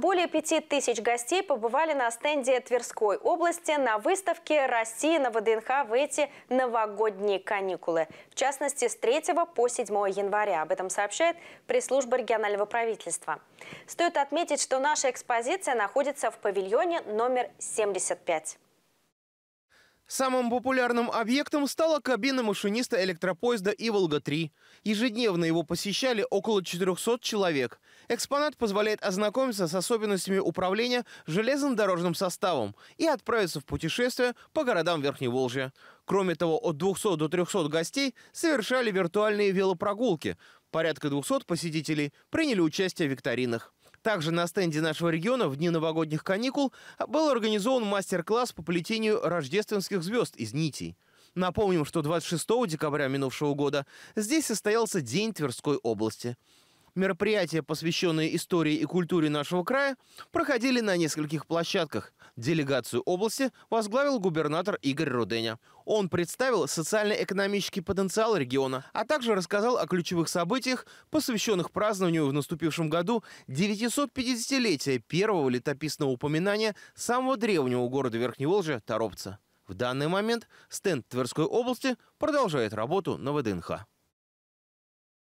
Более пяти тысяч гостей побывали на стенде Тверской области на выставке «Россия на ВДНХ» в эти новогодние каникулы. В частности, с 3 по 7 января. Об этом сообщает пресс-служба регионального правительства. Стоит отметить, что наша экспозиция находится в павильоне номер 75. Самым популярным объектом стала кабина машиниста электропоезда «Иволга-3». Ежедневно его посещали около 400 человек. Экспонат позволяет ознакомиться с особенностями управления железнодорожным составом и отправиться в путешествие по городам Верхней Волжи. Кроме того, от 200 до 300 гостей совершали виртуальные велопрогулки. Порядка 200 посетителей приняли участие в викторинах. Также на стенде нашего региона в дни новогодних каникул был организован мастер-класс по плетению рождественских звезд из нитей. Напомним, что 26 декабря минувшего года здесь состоялся День Тверской области. Мероприятия, посвященные истории и культуре нашего края, проходили на нескольких площадках. Делегацию области возглавил губернатор Игорь Руденя. Он представил социально-экономический потенциал региона, а также рассказал о ключевых событиях, посвященных празднованию в наступившем году 950-летия первого летописного упоминания самого древнего города Верхней Волжи – Торопца. В данный момент стенд Тверской области продолжает работу на ВДНХ.